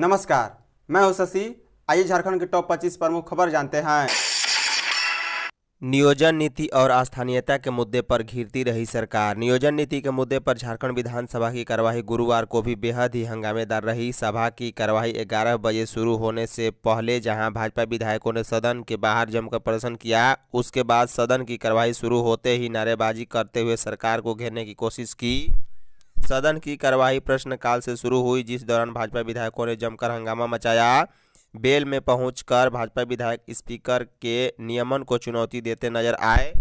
नमस्कार मैं हूं शशि आइए झारखंड के टॉप 25 प्रमुख खबर जानते हैं नियोजन नीति और स्थानीयता के मुद्दे पर घिरती रही सरकार नियोजन नीति के मुद्दे पर झारखंड विधानसभा की कार्यवाही गुरुवार को भी बेहद ही हंगामेदार रही सभा की कार्यवाही 11 बजे शुरू होने से पहले जहां भाजपा विधायकों ने सदन के बाहर जमकर प्रदर्शन किया उसके बाद सदन की कार्यवाही शुरू होते ही नारेबाजी करते हुए सरकार को घेरने की कोशिश की सदन की कार्यवाही प्रश्नकाल से शुरू हुई जिस दौरान भाजपा विधायकों ने जमकर हंगामा मचाया बेल में पहुंचकर भाजपा विधायक स्पीकर के नियमन को चुनौती देते नजर आए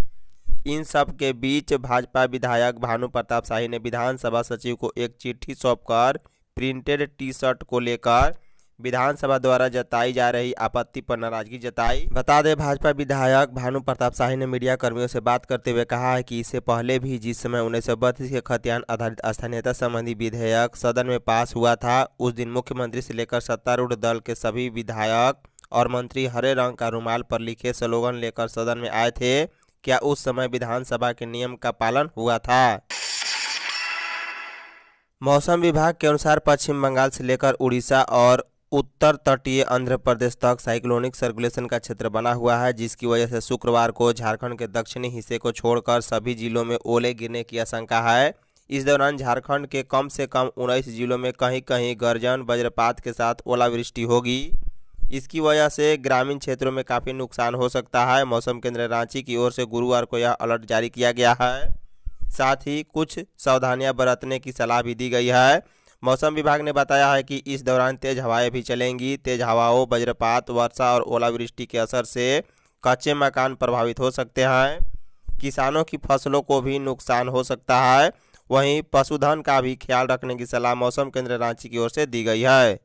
इन सब के बीच भाजपा विधायक भानु प्रताप शाही ने विधानसभा सचिव को एक चिट्ठी सौंपकर प्रिंटेड टी शर्ट को लेकर विधानसभा द्वारा जताई जा रही आपत्ति पर नाराजगी जताई बता दें भाजपा विधायक भानु प्रताप शाही ने मीडिया कर्मियों से बात करते हुए कहा है कि इससे पहले भी जिस समय उन्नीस के खतियान आधारित स्थानीयता संबंधी विधेयक सदन में पास हुआ था उस दिन मुख्यमंत्री से लेकर सत्तारूढ़ दल के सभी विधायक और मंत्री हरे रंग का रुमाल पर लिखे स्लोगन लेकर सदन में आए थे क्या उस समय विधानसभा के नियम का पालन हुआ था मौसम विभाग के अनुसार पश्चिम बंगाल से लेकर उड़ीसा और उत्तर तटीय आंध्र प्रदेश तक साइक्लोनिक सर्कुलेशन का क्षेत्र बना हुआ है जिसकी वजह से शुक्रवार को झारखंड के दक्षिणी हिस्से को छोड़कर सभी जिलों में ओले गिरने की आशंका है इस दौरान झारखंड के कम से कम उन्नीस जिलों में कहीं कहीं गर्जन वज्रपात के साथ ओलावृष्टि होगी इसकी वजह से ग्रामीण क्षेत्रों में काफ़ी नुकसान हो सकता है मौसम केंद्र रांची की ओर से गुरुवार को यह अलर्ट जारी किया गया है साथ ही कुछ सावधानियां बरतने की सलाह भी दी गई है मौसम विभाग ने बताया है कि इस दौरान तेज हवाएं भी चलेंगी तेज हवाओं वज्रपात वर्षा और ओलावृष्टि के असर से कच्चे मकान प्रभावित हो सकते हैं किसानों की फसलों को भी नुकसान हो सकता है वहीं पशुधन का भी ख्याल रखने की सलाह मौसम केंद्र रांची की ओर से दी गई है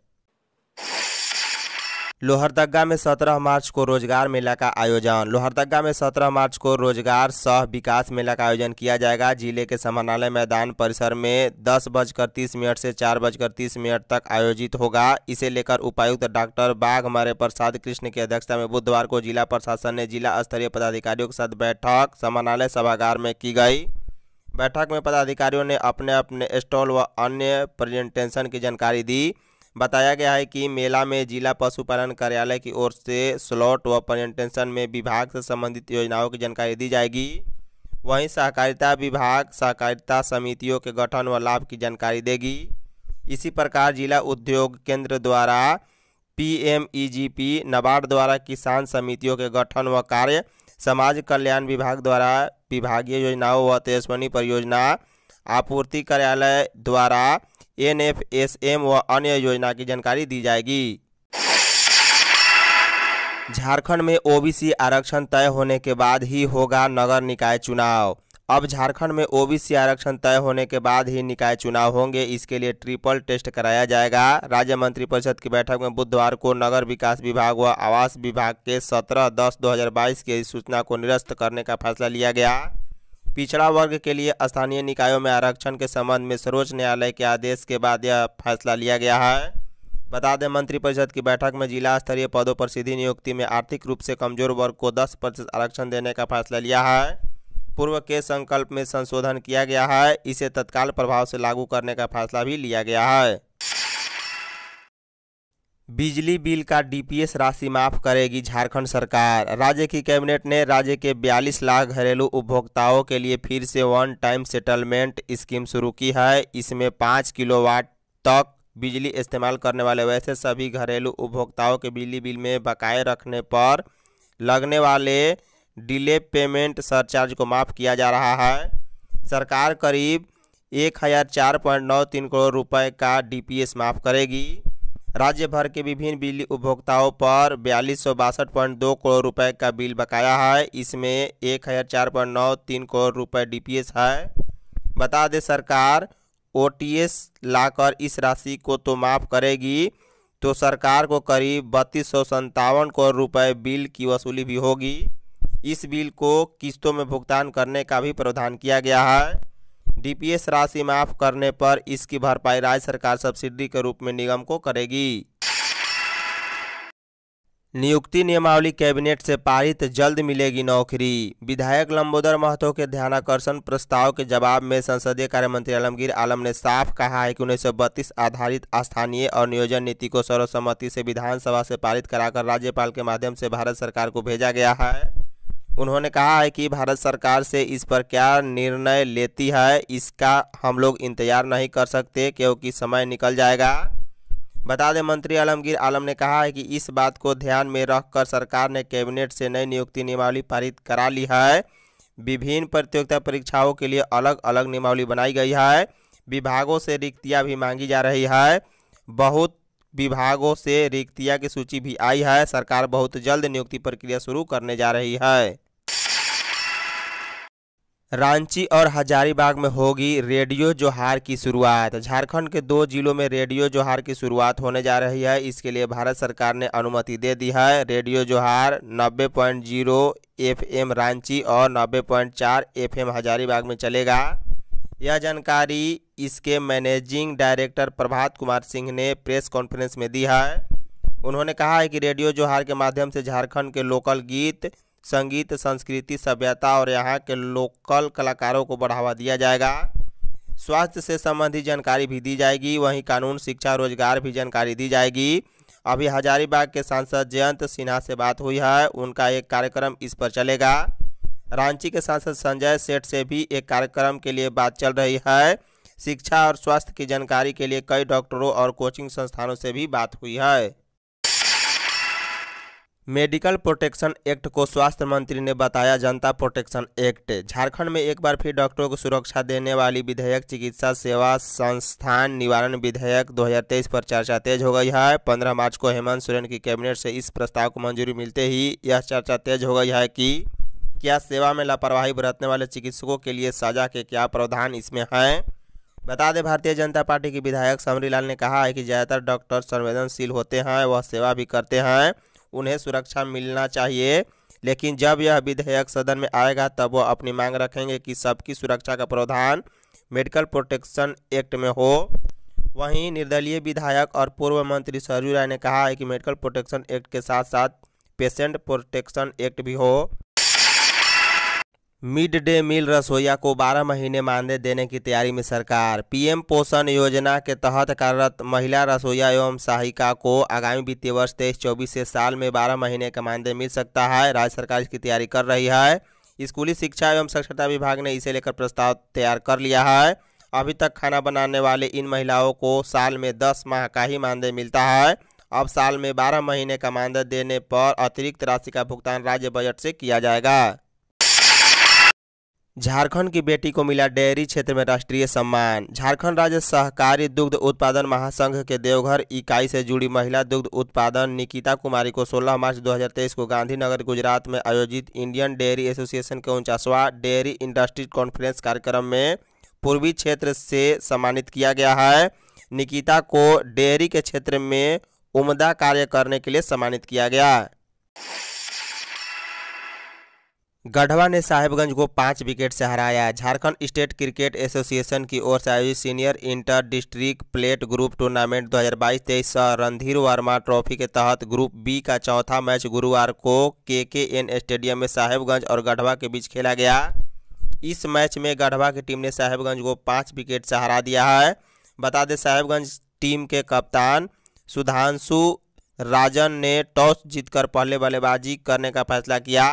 लोहरदगा में 17 मार्च को रोजगार मेला का आयोजन लोहरदगा में 17 मार्च को रोजगार सह विकास मेला का आयोजन किया जाएगा जिले के समानालय मैदान परिसर में दस बजकर तीस मिनट से चार बजकर तीस मिनट तक आयोजित होगा इसे लेकर उपायुक्त डॉक्टर बाघ मारे प्रसाद कृष्ण की अध्यक्षता में बुधवार को जिला प्रशासन ने जिला स्तरीय पदाधिकारियों के साथ बैठक समानालय सभागार में की गई बैठक में पदाधिकारियों ने अपने अपने स्टॉल व अन्य प्रेजेंटेशन की जानकारी दी बताया गया है कि मेला में जिला पशुपालन कार्यालय की ओर से स्लॉट व पर्यटन में विभाग से संबंधित योजनाओं की जानकारी दी जाएगी वहीं सहकारिता विभाग सहकारिता समितियों के गठन व लाभ की जानकारी देगी इसी प्रकार जिला उद्योग केंद्र द्वारा पीएमईजीपी नबार्ड द्वारा किसान समितियों के गठन व कार्य समाज कल्याण विभाग द्वारा विभागीय योजनाओं व तेजस्वनी परियोजना आपूर्ति कार्यालय द्वारा एन एफ एस एम व अन्य योजना की जानकारी दी जाएगी झारखंड में ओबीसी आरक्षण तय होने के बाद ही होगा नगर निकाय चुनाव अब झारखंड में ओबीसी आरक्षण तय होने के बाद ही निकाय चुनाव होंगे इसके लिए ट्रिपल टेस्ट कराया जाएगा राज्य मंत्री परिषद की बैठक में बुधवार को नगर विकास विभाग व आवास विभाग के 17 दस 2022 की सूचना को निरस्त करने का फैसला लिया गया पिछड़ा वर्ग के लिए स्थानीय निकायों में आरक्षण के संबंध में सर्वोच्च न्यायालय के आदेश के बाद यह फैसला लिया गया है बता दें मंत्रिपरिषद की बैठक में जिला स्तरीय पदों पर सीधी नियुक्ति में आर्थिक रूप से कमजोर वर्ग को 10 प्रतिशत आरक्षण देने का फैसला लिया है पूर्व के संकल्प में संशोधन किया गया है इसे तत्काल प्रभाव से लागू करने का फैसला भी लिया गया है बिजली बिल का डीपीएस राशि माफ करेगी झारखंड सरकार राज्य की कैबिनेट ने राज्य के 42 लाख घरेलू उपभोक्ताओं के लिए फिर से वन टाइम सेटलमेंट स्कीम शुरू की है इसमें पाँच किलोवाट तक बिजली इस्तेमाल करने वाले वैसे सभी घरेलू उपभोक्ताओं के बिजली बिल में बकाए रखने पर लगने वाले डिले पेमेंट सरचार्ज को माफ़ किया जा रहा है सरकार करीब एक हज़ार चार पॉइंट नौ तीन करोड़ रुपये का डी माफ़ करेगी राज्य भर के विभिन्न बिजली उपभोक्ताओं पर बयालीस करोड़ रुपए का बिल बकाया है इसमें एक करोड़ रुपए डी है बता दें सरकार ओ लाकर इस राशि को तो माफ़ करेगी तो सरकार को करीब बत्तीस सौ संतावन करोड़ रुपए बिल की वसूली भी होगी इस बिल को किस्तों में भुगतान करने का भी प्रावधान किया गया है डीपीएस राशि माफ करने पर इसकी भरपाई राज्य सरकार सब्सिडी के रूप में निगम को करेगी नियुक्ति नियमावली कैबिनेट से पारित जल्द मिलेगी नौकरी विधायक लंबोदर महतो के ध्यानाकर्षण प्रस्ताव के जवाब में संसदीय कार्य मंत्री आलमगीर आलम ने साफ कहा है कि उन्नीस आधारित स्थानीय और नियोजन नीति को सर्वसम्मति से विधानसभा से पारित कराकर राज्यपाल के माध्यम से भारत सरकार को भेजा गया है उन्होंने कहा है कि भारत सरकार से इस पर क्या निर्णय लेती है इसका हम लोग इंतजार नहीं कर सकते क्योंकि समय निकल जाएगा बता दें मंत्री आलमगीर आलम ने कहा है कि इस बात को ध्यान में रखकर सरकार ने कैबिनेट से नई नियुक्ति नियमावली पारित करा ली है विभिन्न प्रतियोगिता परीक्षाओं के लिए अलग अलग नियमावली बनाई गई है विभागों से रिक्तियाँ भी मांगी जा रही है बहुत विभागों से रिक्तिया की सूची भी आई है सरकार बहुत जल्द नियुक्ति प्रक्रिया शुरू करने जा रही है रांची और हजारीबाग में होगी रेडियो जोहार की शुरुआत झारखंड के दो जिलों में रेडियो जोहार की शुरुआत होने जा रही है इसके लिए भारत सरकार ने अनुमति दे दी है रेडियो जोहार 90.0 पॉइंट रांची और 90.4 पॉइंट हजारीबाग में चलेगा यह जानकारी इसके मैनेजिंग डायरेक्टर प्रभात कुमार सिंह ने प्रेस कॉन्फ्रेंस में दी है उन्होंने कहा है कि रेडियो जोहार के माध्यम से झारखंड के लोकल गीत संगीत संस्कृति सभ्यता और यहाँ के लोकल कलाकारों को बढ़ावा दिया जाएगा स्वास्थ्य से संबंधित जानकारी भी दी जाएगी वहीं कानून शिक्षा रोजगार भी जानकारी दी जाएगी अभी हजारीबाग के सांसद जयंत सिन्हा से बात हुई है उनका एक कार्यक्रम इस पर चलेगा रांची के सांसद संजय सेठ से भी एक कार्यक्रम के लिए बात चल रही है शिक्षा और स्वास्थ्य की जानकारी के लिए कई डॉक्टरों और कोचिंग संस्थानों से भी बात हुई है मेडिकल प्रोटेक्शन एक्ट को स्वास्थ्य मंत्री ने बताया जनता प्रोटेक्शन एक्ट झारखंड में एक बार फिर डॉक्टरों को सुरक्षा देने वाली विधेयक चिकित्सा सेवा संस्थान निवारण विधेयक 2023 पर चर्चा तेज हो गई है 15 मार्च को हेमंत सोरेन की कैबिनेट से इस प्रस्ताव को मंजूरी मिलते ही यह चर्चा तेज हो गई है कि क्या सेवा में लापरवाही बरतने वाले चिकित्सकों के लिए सजा के क्या प्रावधान इसमें हैं बता दें भारतीय जनता पार्टी के विधायक समरीलाल ने कहा है कि ज़्यादातर डॉक्टर संवेदनशील होते हैं वह सेवा भी करते हैं उन्हें सुरक्षा मिलना चाहिए लेकिन जब यह विधेयक सदन में आएगा तब वह अपनी मांग रखेंगे कि सबकी सुरक्षा का प्रावधान मेडिकल प्रोटेक्शन एक्ट में हो वहीं निर्दलीय विधायक और पूर्व मंत्री सरयू राय ने कहा है कि मेडिकल प्रोटेक्शन एक्ट के साथ साथ पेशेंट प्रोटेक्शन एक्ट भी हो मिड डे मील रसोईया को 12 महीने मानदेय देने की तैयारी में सरकार पीएम पोषण योजना के तहत कार्यरत महिला रसोईया एवं सहायिका को आगामी वित्तीय वर्ष तेईस चौबीस से साल में 12 महीने का मानदेय मिल सकता है राज्य सरकार इसकी तैयारी कर रही है स्कूली शिक्षा एवं साक्षरता विभाग ने इसे लेकर प्रस्ताव तैयार कर लिया है अभी तक खाना बनाने वाले इन महिलाओं को साल में दस माह का ही मानदेय मिलता है अब साल में बारह महीने का मानदेय देने पर अतिरिक्त राशि का भुगतान राज्य बजट से किया जाएगा झारखंड की बेटी को मिला डेयरी क्षेत्र में राष्ट्रीय सम्मान झारखंड राज्य सहकारी दुग्ध उत्पादन महासंघ के देवघर इकाई से जुड़ी महिला दुग्ध उत्पादन निकिता कुमारी को 16 मार्च 2023 को गांधीनगर गुजरात में आयोजित इंडियन डेयरी एसोसिएशन के उनचासवां डेयरी इंडस्ट्री कॉन्फ्रेंस कार्यक्रम में पूर्वी क्षेत्र से सम्मानित किया गया है निकिता को डेयरी के क्षेत्र में उमदा कार्य करने के लिए सम्मानित किया गया गढ़वा ने साहेबगंज को पाँच विकेट से हराया झारखंड स्टेट क्रिकेट एसोसिएशन की ओर से आयोजित senior inter district plate group tournament 2022 सह रणधीर वर्मा ट्रॉफी के तहत ग्रुप बी का चौथा मैच गुरुवार को के के एन स्टेडियम में साहेबगंज और गढ़वा के बीच खेला गया इस मैच में गढ़वा की टीम ने साहेबगंज को पाँच विकेट से हरा दिया है बता दें साहेबगंज टीम के कप्तान सुधांशु राजन ने टॉस जीतकर पहले बल्लेबाजी करने का फैसला किया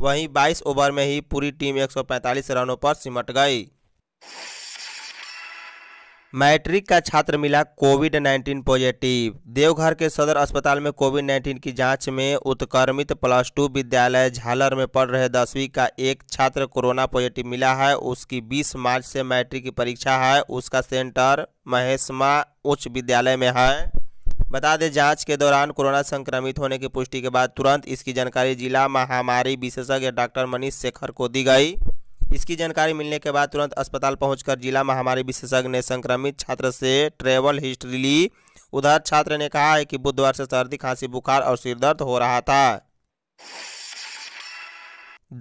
वहीं 22 ओवर में ही पूरी टीम 145 रनों पर सिमट गई मैट्रिक का छात्र मिला कोविड 19 पॉजिटिव देवघर के सदर अस्पताल में कोविड 19 की जांच में उत्कर्मित प्लस टू विद्यालय झालर में पढ़ रहे दसवीं का एक छात्र कोरोना पॉजिटिव मिला है उसकी 20 मार्च से मैट्रिक की परीक्षा है उसका सेंटर महेशमा उच्च विद्यालय में है बता दें जांच के दौरान कोरोना संक्रमित होने की पुष्टि के बाद तुरंत इसकी जानकारी जिला महामारी विशेषज्ञ डॉक्टर मनीष शेखर को दी गई इसकी जानकारी मिलने के बाद तुरंत अस्पताल पहुंचकर जिला महामारी विशेषज्ञ ने संक्रमित छात्र से ट्रेवल हिस्ट्री ली उधर छात्र ने कहा है कि बुधवार से सर्दी खांसी बुखार और सिरदर्द हो रहा था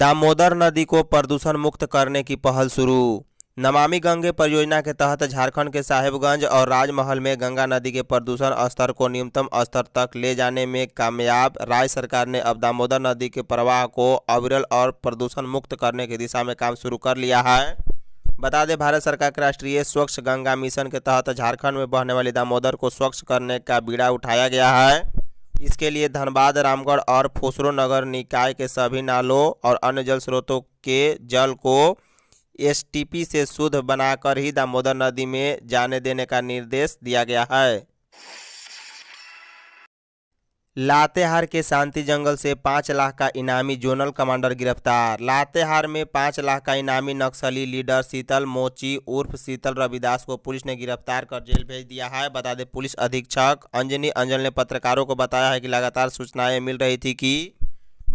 दामोदर नदी को प्रदूषण मुक्त करने की पहल शुरू नमामि गंगे परियोजना के तहत झारखंड के साहेबगंज और राजमहल में गंगा नदी के प्रदूषण स्तर को न्यूनतम स्तर तक ले जाने में कामयाब राज्य सरकार ने अब दामोदर नदी के प्रवाह को अविरल और प्रदूषण मुक्त करने की दिशा में काम शुरू कर लिया है बता दें भारत सरकार के राष्ट्रीय स्वच्छ गंगा मिशन के तहत झारखंड में बहने वाली दामोदर को स्वच्छ करने का बीड़ा उठाया गया है इसके लिए धनबाद रामगढ़ और फोसरो नगर निकाय के सभी नालों और अन्य जल स्रोतों के जल को एसटीपी से शुद्ध बनाकर ही दामोदर नदी में जाने देने का निर्देश दिया गया है लातेहार के शांति जंगल से पाँच लाख का इनामी जोनल कमांडर गिरफ्तार लातेहार में पाँच लाख का इनामी नक्सली लीडर शीतल मोची उर्फ शीतल रविदास को पुलिस ने गिरफ्तार कर जेल भेज दिया है बता दें पुलिस अधीक्षक अंजनी अंजल ने पत्रकारों को बताया है कि लगातार सूचनाएं मिल रही थी कि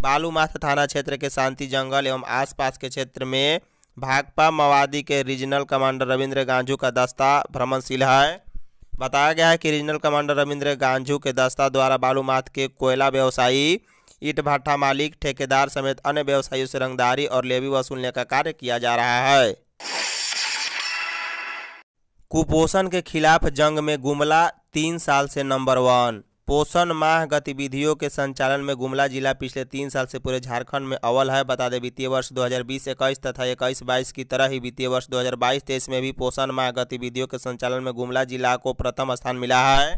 बालूमाथ थाना क्षेत्र के शांति जंगल एवं आसपास के क्षेत्र में भाकपा माओवादी के रीजनल कमांडर रविंद्र गांजू का दस्ता भ्रमणशील है बताया गया है कि रीजनल कमांडर रविंद्र गांजू के दस्ता द्वारा बालूमाथ के कोयला व्यवसायी ईट भाटा मालिक ठेकेदार समेत अन्य व्यवसायियों से रंगदारी और लेवी वसूलने का कार्य किया जा रहा है कुपोषण के खिलाफ जंग में गुमला तीन साल से नंबर वन पोषण माह गतिविधियों के संचालन में गुमला जिला पिछले तीन साल से पूरे झारखंड में अव्वल है बता दें वित्तीय वर्ष 2020 हज़ार तथा इक्कीस बाईस की तरह ही वित्तीय वर्ष 2022 हज़ार में भी पोषण माह गतिविधियों के संचालन में गुमला जिला को प्रथम स्थान मिला है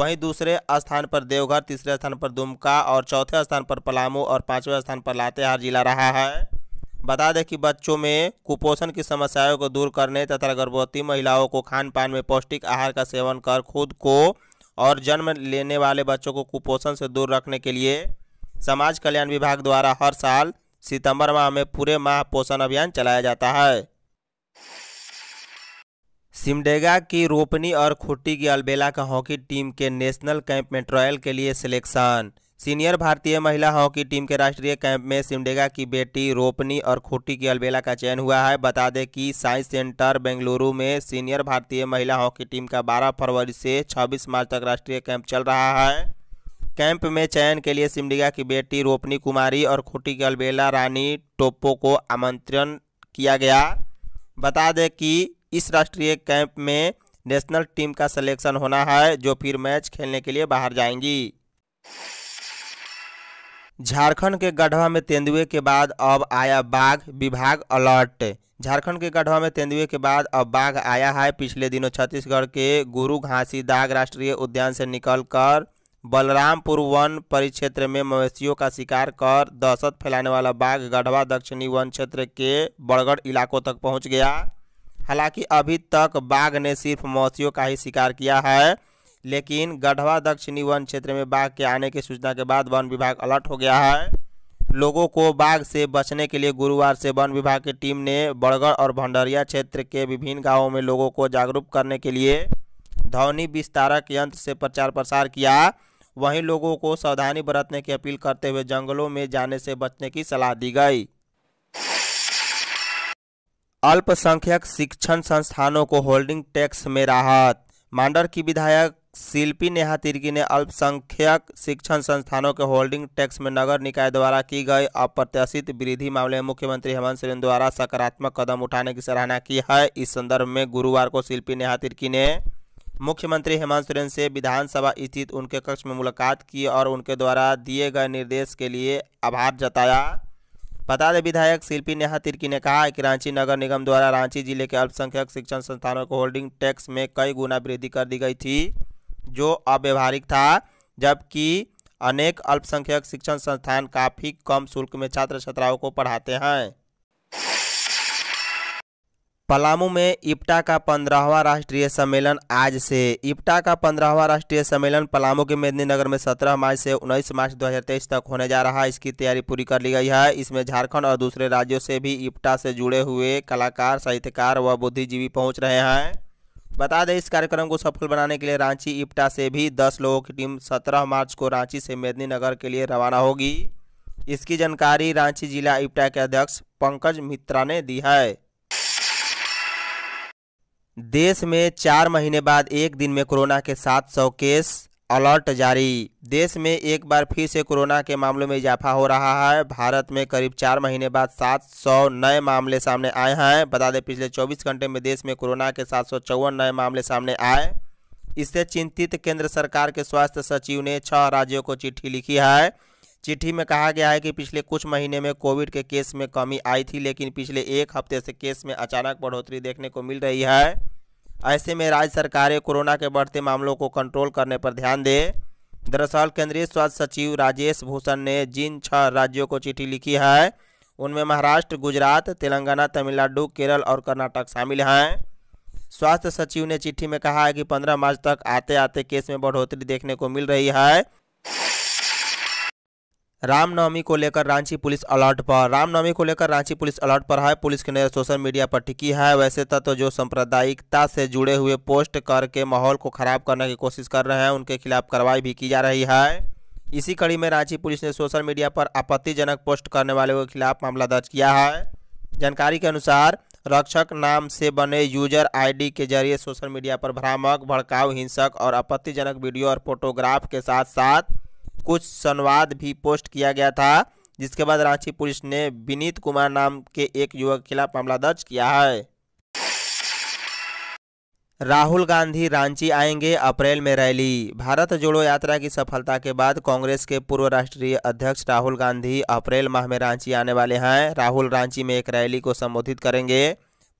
वहीं दूसरे स्थान पर देवघर तीसरे स्थान पर दुमका और चौथे स्थान पर पलामू और पाँचवें स्थान पर लातेहार जिला रहा है बता दें कि बच्चों में कुपोषण की समस्याओं को दूर करने तथा गर्भवती महिलाओं को खान पान में पौष्टिक आहार का सेवन कर खुद को और जन्म लेने वाले बच्चों को कुपोषण से दूर रखने के लिए समाज कल्याण विभाग द्वारा हर साल सितंबर माह में पूरे माह पोषण अभियान चलाया जाता है सिमडेगा की रोपनी और खुट्टी की अलबेला का हॉकी टीम के नेशनल कैंप में ट्रायल के लिए सिलेक्शन सीनियर भारतीय महिला हॉकी टीम के राष्ट्रीय कैंप में सिमडेगा की बेटी रोपनी और खूटी की अलबेला का चयन हुआ है बता दें कि साइंस सेंटर बेंगलुरु में सीनियर भारतीय महिला हॉकी टीम का 12 फरवरी से 26 मार्च तक राष्ट्रीय कैंप चल रहा है कैंप में चयन के लिए सिमडेगा की बेटी रोपनी कुमारी और खूटी की अलबेला रानी टोप्पो को आमंत्रण किया गया बता दें कि इस राष्ट्रीय कैंप में नेशनल टीम का सलेक्शन होना है जो फिर मैच खेलने के लिए बाहर जाएंगी झारखंड के गढ़वा में तेंदुए के बाद अब आया बाघ विभाग अलर्ट झारखंड के गढ़वा में तेंदुए के बाद अब बाघ आया है पिछले दिनों छत्तीसगढ़ के गुरु दाग राष्ट्रीय उद्यान से निकलकर बलरामपुर वन परिक्षेत्र में मवेशियों का शिकार कर दहशत फैलाने वाला बाघ गढ़वा दक्षिणी वन क्षेत्र के बड़गढ़ इलाकों तक पहुँच गया हालांकि अभी तक बाघ ने सिर्फ मवेशियों का ही शिकार किया है लेकिन गढ़वा दक्षिणी वन क्षेत्र में बाघ के आने की सूचना के बाद वन विभाग अलर्ट हो गया है लोगों को बाघ से बचने के लिए गुरुवार से वन विभाग की टीम ने बड़गढ़ और भंडरिया क्षेत्र के विभिन्न गांवों में लोगों को जागरूक करने के लिए ध्वनि विस्तारक यंत्र से प्रचार प्रसार किया वहीं लोगों को सावधानी बरतने की अपील करते हुए जंगलों में जाने से बचने की सलाह दी गई अल्पसंख्यक शिक्षण संस्थानों को होल्डिंग टैक्स में राहत मांडर की विधायक शिल्पी नेहा तिर्की ने अल्पसंख्यक शिक्षण संस्थानों के होल्डिंग टैक्स में नगर निकाय द्वारा की गई अप्रत्याशित वृद्धि मामले में मुख्यमंत्री हेमंत सोरेन द्वारा सकारात्मक कदम उठाने की सराहना की है इस संदर्भ में गुरुवार को शिल्पी नेहा तिर्की ने मुख्यमंत्री हेमंत सोरेन से विधानसभा स्थित उनके कक्ष में मुलाकात की और उनके द्वारा दिए गए निर्देश के लिए आभार जताया बता दें विधायक शिल्पी नेहा तिर्की ने कहा कि रांची नगर निगम द्वारा रांची जिले के अल्पसंख्यक शिक्षण संस्थानों को होल्डिंग टैक्स में कई गुना वृद्धि कर दी गई थी जो अव्यवहारिक था जबकि अनेक अल्पसंख्यक शिक्षण संस्थान काफ़ी कम शुल्क में छात्र छात्राओं को पढ़ाते हैं पलामू में इप्टा का पंद्रहवा राष्ट्रीय सम्मेलन आज से इप्टा का पंद्रहवा राष्ट्रीय सम्मेलन पलामू के मेदिनीनगर में 17 मार्च से 19 मार्च 2023 तक होने जा रहा है इसकी तैयारी पूरी कर ली गई है इसमें झारखंड और दूसरे राज्यों से भी इप्टा से जुड़े हुए कलाकार साहित्यकार व बुद्धिजीवी पहुंच रहे हैं बता दें इस कार्यक्रम को सफल बनाने के लिए रांची इप्टा से भी 10 लोगों की टीम 17 मार्च को रांची से मेदिनीनगर के लिए रवाना होगी इसकी जानकारी रांची जिला इप्टा के अध्यक्ष पंकज मित्रा ने दी है देश में चार महीने बाद एक दिन में कोरोना के सात सौ केस अलर्ट जारी देश में एक बार फिर से कोरोना के मामलों में इजाफा हो रहा है भारत में करीब चार महीने बाद 700 नए मामले सामने आए हैं बता दें पिछले 24 घंटे में देश में कोरोना के सात नए मामले सामने आए इससे चिंतित केंद्र सरकार के स्वास्थ्य सचिव ने छह राज्यों को चिट्ठी लिखी है चिट्ठी में कहा गया है कि पिछले कुछ महीने में कोविड के केस में कमी आई थी लेकिन पिछले एक हफ्ते से केस में अचानक बढ़ोतरी देखने को मिल रही है ऐसे में राज्य सरकारें कोरोना के बढ़ते मामलों को कंट्रोल करने पर ध्यान दें दरअसल केंद्रीय स्वास्थ्य सचिव राजेश भूषण ने जिन छह राज्यों को चिट्ठी लिखी है उनमें महाराष्ट्र गुजरात तेलंगाना तमिलनाडु केरल और कर्नाटक शामिल हैं स्वास्थ्य सचिव ने चिट्ठी में कहा है कि 15 मार्च तक आते आते केस में बढ़ोतरी देखने को मिल रही है रामनवमी को लेकर रांची पुलिस अलर्ट पर रामनवमी को लेकर रांची पुलिस अलर्ट पर है पुलिस के नज़र सोशल मीडिया पर टिकी है वैसे तत्व तो जो सांप्रदायिकता से जुड़े हुए पोस्ट करके माहौल को खराब करने की कोशिश कर रहे हैं उनके खिलाफ कार्रवाई भी की जा रही है इसी कड़ी में रांची पुलिस ने सोशल मीडिया पर आपत्तिजनक पोस्ट करने वालों के खिलाफ मामला दर्ज किया है जानकारी के अनुसार रक्षक नाम से बने यूजर आईडी के जरिए सोशल मीडिया पर भ्रामक भड़काऊ हिंसक और आपत्तिजनक वीडियो और फोटोग्राफ के साथ साथ कुछ संवाद भी पोस्ट किया गया था जिसके बाद रांची पुलिस ने विनीत कुमार नाम के एक युवक के खिलाफ मामला दर्ज किया है राहुल गांधी रांची आएंगे अप्रैल में रैली भारत जोड़ो यात्रा की सफलता के बाद कांग्रेस के पूर्व राष्ट्रीय अध्यक्ष राहुल गांधी अप्रैल माह में रांची आने वाले हैं राहुल रांची में एक रैली को संबोधित करेंगे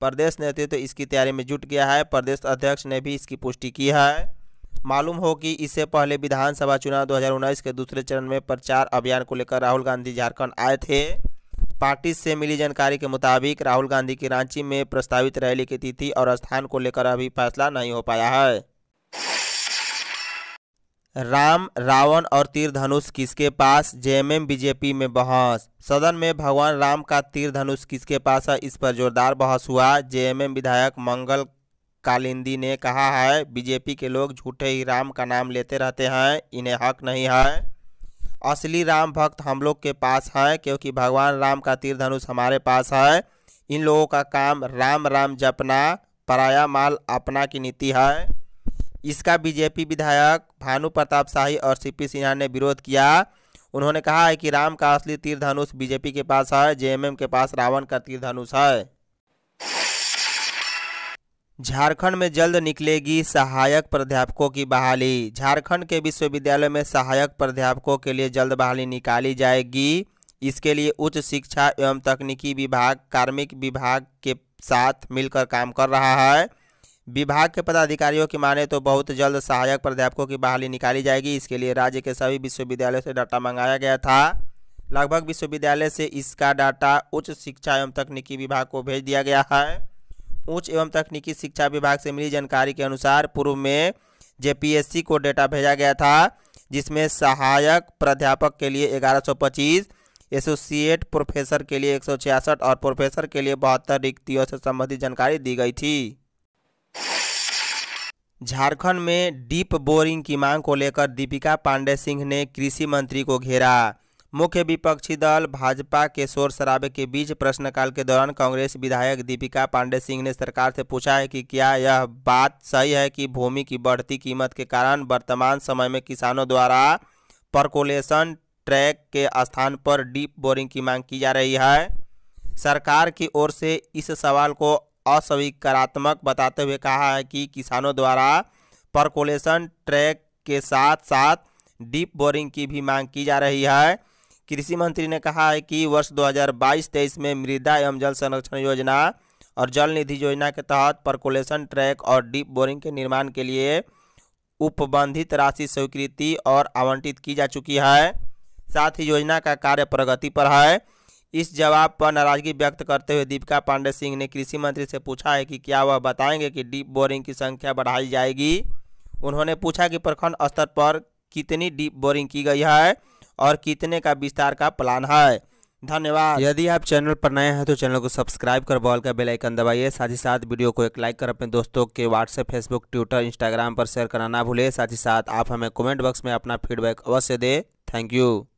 प्रदेश नेतृत्व तो इसकी तैयारी में जुट गया है प्रदेश अध्यक्ष ने भी इसकी पुष्टि की है मालूम हो कि इससे पहले विधानसभा चुनाव 2019 के दूसरे चरण में प्रचार अभियान को लेकर राहुल गांधी झारखंड आए थे पार्टी से मिली जानकारी के मुताबिक राहुल गांधी की रांची में प्रस्तावित रैली की तिथि और स्थान को लेकर अभी फैसला नहीं हो पाया है राम रावण और तीर धनुष किसके पास जेएमएम बीजेपी में बहस सदन में भगवान राम का तीर धनुष किसके पास है इस पर जोरदार बहस हुआ जेएमएम विधायक मंगल कालिंदी ने कहा है बीजेपी के लोग झूठे ही राम का नाम लेते रहते हैं इन्हें हक नहीं है असली राम भक्त हम लोग के पास हैं क्योंकि भगवान राम का तीर धनुष हमारे पास है इन लोगों का काम राम राम जपना पराया माल अपना की नीति है इसका बीजेपी विधायक भानु प्रताप शाही और सीपी सिन्हा ने विरोध किया उन्होंने कहा है कि राम का असली तीर धनुष बीजेपी के पास है जेएमएम के पास रावण का तीर धनुष है झारखंड में जल्द निकलेगी सहायक प्राध्यापकों की बहाली झारखंड के विश्वविद्यालय में सहायक प्राध्यापकों के लिए जल्द बहाली निकाली जाएगी इसके लिए उच्च शिक्षा एवं तकनीकी विभाग कार्मिक विभाग के साथ मिलकर काम कर रहा है विभाग के पदाधिकारियों की माने तो बहुत जल्द सहायक प्राध्यापकों की बहाली निकाली जाएगी इसके लिए राज्य के सभी विश्वविद्यालयों से डाटा मंगाया गया था लगभग विश्वविद्यालय से इसका डाटा उच्च शिक्षा एवं तकनीकी विभाग को भेज दिया गया है उच्च एवं तकनीकी शिक्षा विभाग से मिली जानकारी के अनुसार पूर्व में जेपीएससी को डेटा भेजा गया था जिसमें सहायक प्राध्यापक के लिए 1125, एसोसिएट प्रोफेसर के लिए एक और प्रोफेसर के लिए बहत्तर रिक्तियों से संबंधित जानकारी दी गई थी झारखंड में डीप बोरिंग की मांग को लेकर दीपिका पांडे सिंह ने कृषि मंत्री को घेरा मुख्य विपक्षी दल भाजपा के शोर शराबे के बीच प्रश्नकाल के दौरान कांग्रेस विधायक दीपिका पांडे सिंह ने सरकार से पूछा है कि क्या यह बात सही है कि भूमि की बढ़ती कीमत के कारण वर्तमान समय में किसानों द्वारा परकोलेशन ट्रैक के स्थान पर डीप बोरिंग की मांग की जा रही है सरकार की ओर से इस सवाल को अस्वीकारात्मक बताते हुए कहा है कि किसानों द्वारा परकोलेशन ट्रैक के साथ साथ डीप बोरिंग की भी मांग की जा रही है कृषि मंत्री ने कहा है कि वर्ष 2022-23 में मृदा एवं जल संरक्षण योजना और जल निधि योजना के तहत परकोलेशन ट्रैक और डीप बोरिंग के निर्माण के लिए उपबंधित राशि स्वीकृति और आवंटित की जा चुकी है साथ ही योजना का कार्य प्रगति पर है इस जवाब पर नाराजगी व्यक्त करते हुए दीपिका पांडे सिंह ने कृषि मंत्री से पूछा है कि क्या वह बताएंगे कि डीप बोरिंग की संख्या बढ़ाई जाएगी उन्होंने पूछा कि प्रखंड स्तर पर कितनी डीप बोरिंग की गई है और कितने का विस्तार का प्लान है धन्यवाद यदि आप चैनल पर नए हैं तो चैनल को सब्सक्राइब कर बॉल का बेल आइकन दबाइए साथ ही साथ वीडियो को एक लाइक कर अपने दोस्तों के व्हाट्सएप फेसबुक ट्विटर इंस्टाग्राम पर शेयर करना ना भूलें साथ ही साथ आप हमें कमेंट बॉक्स में अपना फीडबैक अवश्य दें थैंक यू